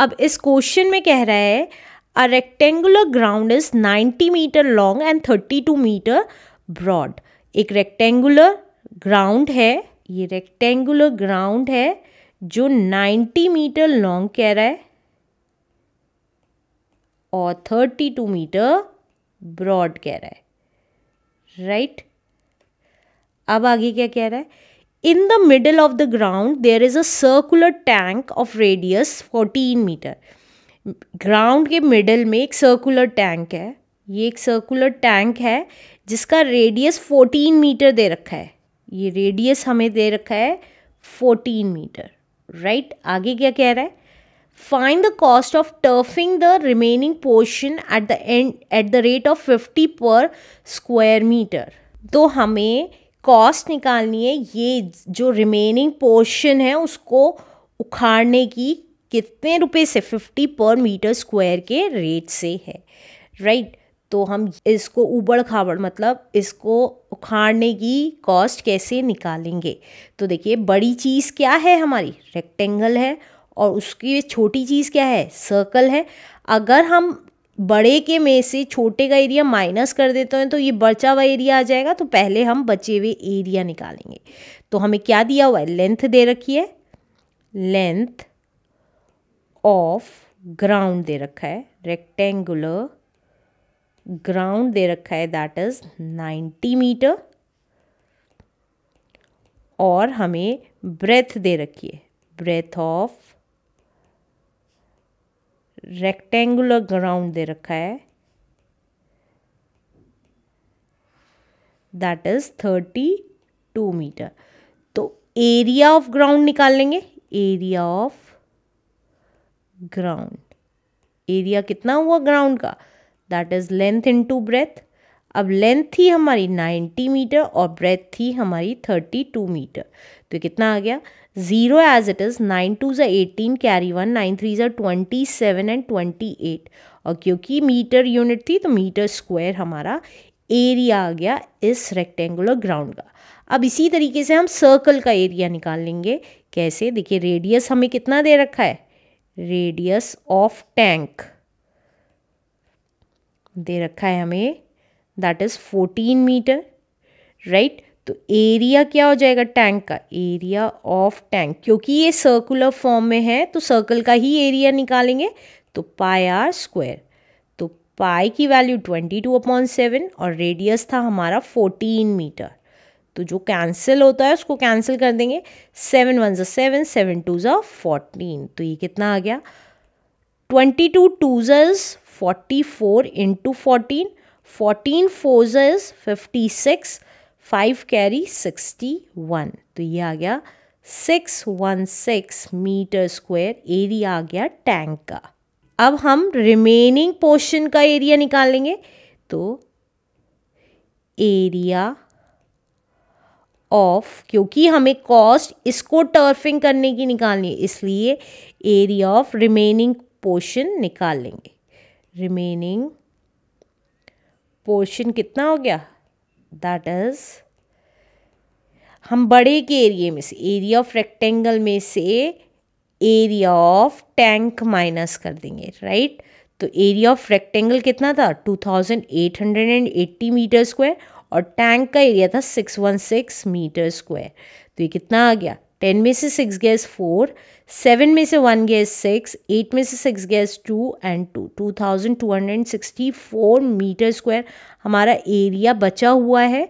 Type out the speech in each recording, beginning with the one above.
अब इस क्वेश्चन में कह रहा है a rectangular ground is 90 metre long and 32 metre broad एक रेक्टेंगुलर ग्राउंड है ये रेक्टेंगुलर ग्राउंड है जो 90 मीटर लॉन्ग कह रहा है और 32 मीटर ब्रॉड कह रहा है राइट right? अब आगे क्या कह रहा है In the middle of the ground, there is a circular tank of radius 14 meter. Ground के मिडल में एक सर्कुलर टैंक है ये एक सर्कुलर टैंक है जिसका रेडियस 14 मीटर दे रखा है ये रेडियस हमें दे रखा है 14 मीटर राइट right? आगे क्या कह रहा है find the cost of turfing the remaining portion at the end at the rate of 50 per square metre तो हमें कॉस्ट निकालनी है ये जो रिमेनिंग पोर्शन है उसको उखाड़ने की कितने रुपए से फिफ्टी पर मीटर स्क्वायर के रेट से है राइट right? तो हम इसको उबड़ खाबड़ मतलब इसको उखाड़ने की कॉस्ट कैसे निकालेंगे तो देखिए बड़ी चीज़ क्या है हमारी रेक्टेंगल है और उसकी छोटी चीज़ क्या है सर्कल है अगर हम बड़े के में से छोटे का एरिया माइनस कर देते हैं तो ये बचा हुआ एरिया आ जाएगा तो पहले हम बचे हुए एरिया निकालेंगे तो हमें क्या दिया हुआ है लेंथ दे रखी है लेंथ ऑफ ग्राउंड दे रखा है रेक्टेंगुलर ग्राउंड दे रखा है दैट इज 90 मीटर और हमें ब्रेथ दे रखी है ब्रेथ ऑफ रेक्टेंगुलर ग्राउंड दे रखा है that is thirty two metre तो एरिया ऑफ ग्राउंड निकाल लेंगे एरिया ऑफ ग्राउंड एरिया कितना हुआ ग्राउंड का that is length into breadth अब लेंथ थी हमारी 90 मीटर और ब्रेथ थी हमारी 32 मीटर तो कितना आ गया zero as it is nine two ज़ eighteen carry one nine three 3 twenty seven and twenty eight और क्योंकि मीटर यूनिट थी तो मीटर स्क्वायर हमारा एरिया आ गया इस रेक्टेंगुलर ग्राउंड का अब इसी तरीके से हम सर्कल का एरिया निकाल लेंगे कैसे देखिए रेडियस हमें कितना दे रखा है रेडियस ऑफ टैंक दे रखा है हमें that is fourteen metre right तो एरिया क्या हो जाएगा टैंक का एरिया ऑफ टैंक क्योंकि ये सर्कुलर फॉर्म में है तो सर्कल का ही एरिया निकालेंगे तो पाई आर स्क्वायर तो पाई की value twenty two upon seven और रेडियस था हमारा फोर्टीन मीटर तो जो कैंसिल होता है उसको कैंसिल कर देंगे सेवन वन जो सेवन सेवन टू जो फोर्टीन तो ये कितना आ गया ट्वेंटी टू टू ज़ज forty four into fourteen fourteen four ज़ज fifty six five carry sixty one तो ये आ गया six one six metre square area आ गया टैंक का अब हम रिमेनिंग पोर्शन का एरिया निकालेंगे तो एरिया ऑफ क्योंकि हमें कॉस्ट इसको टर्फिंग करने की निकालनी है इसलिए एरिया ऑफ रिमेनिंग पोर्शन निकाल लेंगे रिमेनिंग पोर्शन कितना हो गया दैट इज़ हम बड़े के एरिए में से एरिया ऑफ रेक्टेंगल में से एरिया ऑफ टैंक माइनस कर देंगे राइट तो एरिया ऑफ रेक्टेंगल कितना था 2880 मीटर स्क्वायर और टैंक का एरिया था 616 मीटर स्क्वायर तो ये कितना आ गया टेन में से सिक्स गैस फोर सेवन में से वन गैस सिक्स एट में से सिक्स गैस two and two two thousand two hundred sixty four metre square हमारा एरिया बचा हुआ है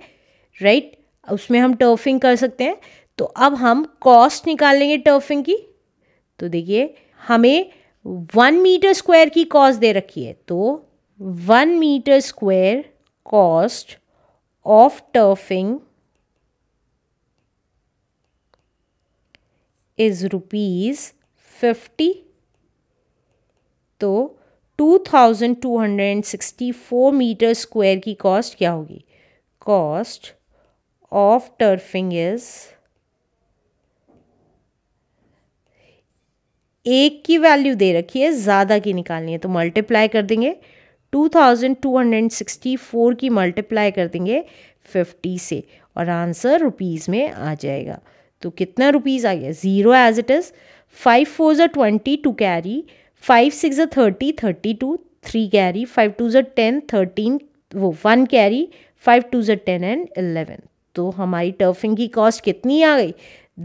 राइट right? उसमें हम टर्फिंग कर सकते हैं तो अब हम कॉस्ट निकालेंगे टर्फिंग की तो देखिए हमें वन मीटर स्क्वायर की कॉस्ट दे रखी है तो one metre square cost of turfing is rupees fifty तो two thousand two hundred and sixty four metre square की कॉस्ट क्या होगी कॉस्ट ऑफ टर्फिंग इज एक की वैल्यू दे रखी है ज़्यादा की निकालनी है तो मल्टीप्लाई कर देंगे 2264 की मल्टीप्लाई कर देंगे 50 से और आंसर रुपीज़ में आ जाएगा तो कितना रुपीज़ आ गया zero as it is five four ज़ा twenty two carry five six ज़ा thirty thirty two three carry five two ज़ा टेन थर्टीन वो वन कैरी फाइव टू ज़ा टेन एंड एलेवन तो हमारी टर्फिंग की कॉस्ट कितनी आ गई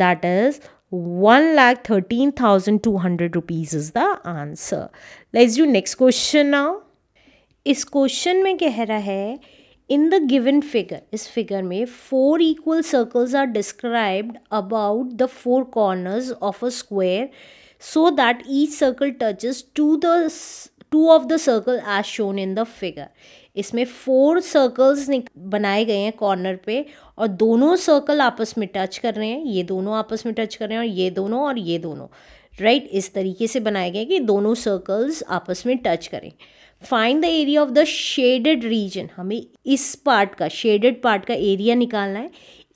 that is one lakh thirteen thousand two hundred rupees is the answer let's you next question now इस क्वेश्चन में कह रहा है इन द गिवन फिगर इस फिगर में four equal circles are described about the four corners of a square so that each circle touches two the two of the circle as shown in the figure इसमें four circles बनाए गए हैं corner पे और दोनों circle आपस में touch कर रहे हैं ये दोनों आपस में टच कर रहे हैं और ये दोनों और ये दोनों राइट right? इस तरीके से बनाए गए हैं कि दोनों सर्कल्स आपस में टच करें find the area of the shaded region हमें इस पार्ट का शेडेड पार्ट का एरिया निकालना है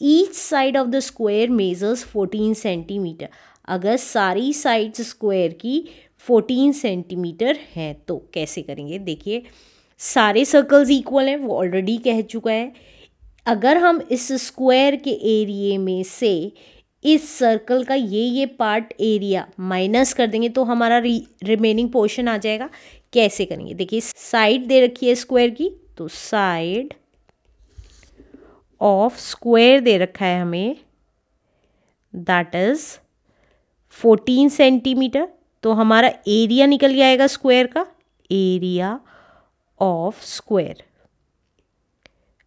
each side of the square measures 14 centimetre अगर सारी साइड स्क्वायर की 14 सेंटीमीटर हैं तो कैसे करेंगे देखिए सारे सर्कल्स इक्वल हैं वो ऑलरेडी कह चुका है अगर हम इस स्क्वायर के एरिए में से इस सर्कल का ये ये पार्ट एरिया माइनस कर देंगे तो हमारा रिमेनिंग पोर्शन आ जाएगा कैसे करेंगे देखिए साइड दे रखी है स्क्वायर की तो साइड ऑफ स्क्वायर दे रखा है हमें दैट इज़ फोर्टीन सेंटीमीटर तो हमारा एरिया निकल जाएगा आएगा स्क्वायर का एरिया ऑफ स्क्वायर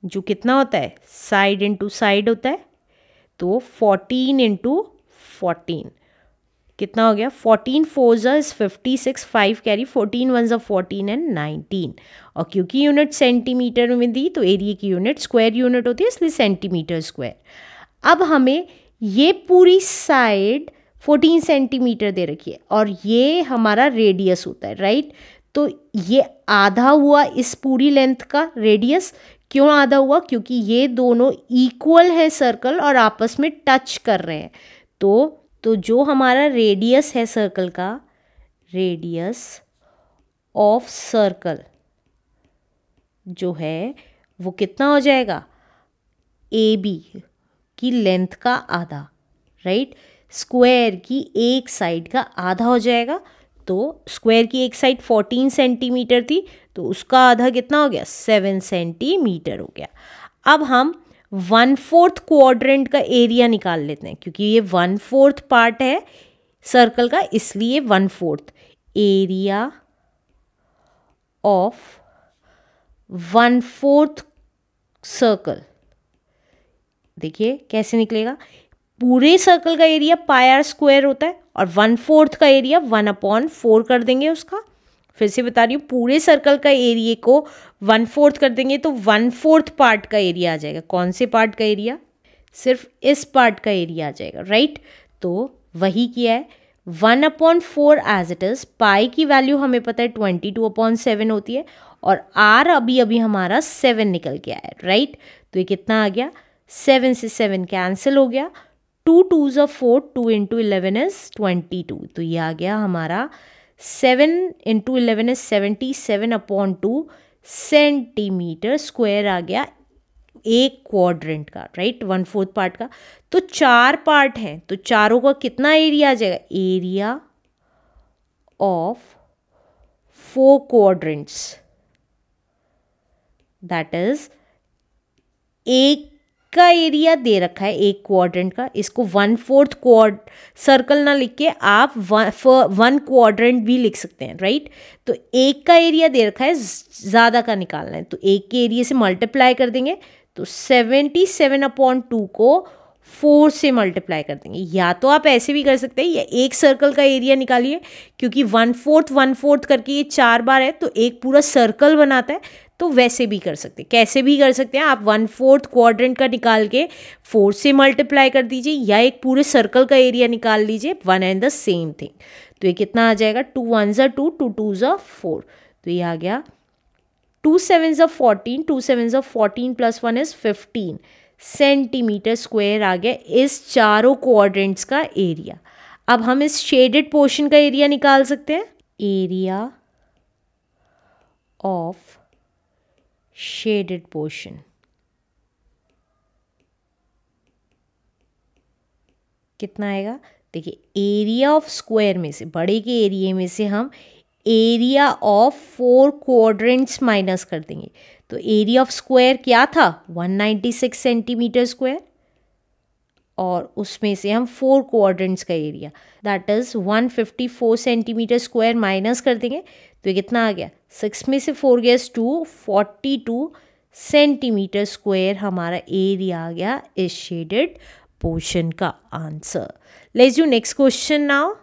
जो कितना होता है साइड इनटू साइड होता है तो फोर्टीन इंटू फोर्टीन कितना हो गया फोर्टीन फोर्जा is fifty six five carry fourteen one ज़ा फोर्टीन एंड नाइनटीन और क्योंकि यूनिट सेंटीमीटर में दी तो एरिए की यूनिट स्क्वायर यूनिट होती है इसलिए सेंटीमीटर स्क्वायर अब हमें ये पूरी साइड फोर्टीन सेंटीमीटर दे रखी है और ये हमारा रेडियस होता है राइट तो ये आधा हुआ इस पूरी लेंथ का रेडियस क्यों आधा हुआ क्योंकि ये दोनों इक्वल है सर्कल और आपस में टच कर रहे हैं तो तो जो हमारा रेडियस है सर्कल का रेडियस ऑफ सर्कल जो है वो कितना हो जाएगा ए बी की लेंथ का आधा राइट स्क्वायर की एक साइड का आधा हो जाएगा तो स्क्वायर की एक साइड 14 सेंटीमीटर थी तो उसका आधा कितना हो गया 7 सेंटीमीटर हो गया अब हम वन फोर्थ क्वाड्रेंट का एरिया निकाल लेते हैं क्योंकि ये वन फोर्थ पार्ट है सर्कल का इसलिए one fourth area of one fourth circle देखिए कैसे निकलेगा पूरे सर्कल का एरिया पाई आर स्क्वायर होता है और वन फोर्थ का एरिया वन अपॉन फोर कर देंगे उसका फिर से बता रही हूँ पूरे सर्कल का एरिए को वन फोर्थ कर देंगे तो वन फोर्थ पार्ट का एरिया आ जाएगा कौन से पार्ट का एरिया सिर्फ इस पार्ट का एरिया आ जाएगा राइट तो वही किया है one upon four as it is pi की वैल्यू हमें पता है ट्वेंटी टू अपॉन सेवन होती है और आर अभी अभी हमारा सेवन निकल गया है राइट तो ये कितना आ गया सेवन से सेवन कैंसिल हो गया टू टू ज़ा four two into eleven is twenty two तो ये आ गया हमारा seven into eleven is seventy seven upon two centimetre square आ गया एक क्वाड्रेंट का राइट वन फोर्थ पार्ट का तो चार पार्ट हैं तो चारों का कितना एरिया आ जाएगा area of four quadrants that is एक का एरिया दे रखा है एक क्वाड्रेंट का इसको वन फोर्थ क्वाड सर्कल ना लिख के आप वन क्वाड्रेंट भी लिख सकते हैं राइट तो एक का एरिया दे रखा है ज़्यादा का निकालना है तो एक के एरिया से मल्टीप्लाई कर देंगे तो सेवेंटी सेवन अपॉन टू को फोर से मल्टीप्लाई कर देंगे या तो आप ऐसे भी कर सकते हैं या एक सर्कल का एरिया निकालिए क्योंकि वन फोर्थ वन फोर्थ करके ये चार बार है तो एक पूरा सर्कल बनाता है तो वैसे भी कर सकते हैं कैसे भी कर सकते हैं आप वन फोर्थ क्वाड्रेंट का निकाल के फोर से मल्टीप्लाई कर दीजिए या एक पूरे सर्कल का एरिया निकाल लीजिए one and the same thing तो ये कितना आ जाएगा टू वन ज़ा टू टू टू ज़ा फोर तो ये आ गया टू सेवन ज़ा फोर्टीन टू सेवन ज़ा fourteen plus one is fifteen centimetre square आ गया इस चारों क्वाड्रेंट्स का एरिया अब हम इस शेडेड पोर्शन का एरिया निकाल सकते हैं एरिया ऑफ shaded portion. कितना आएगा देखिए एरिया ऑफ स्क्वायर में से बड़े के एरिए में से हम area of four quadrants minus कर देंगे तो एरिया ऑफ स्क्वायर क्या था 196 सेंटीमीटर स्क्वायर और उसमें से हम फोर क्वाड्रेंट्स का area that is 154 centimetre square minus कर देंगे तो ये कितना आ गया सिक्स में से फोर गैस two forty two centimetre square हमारा एरिया आ गया इस शेडेड पोर्शन का answer let's you next question now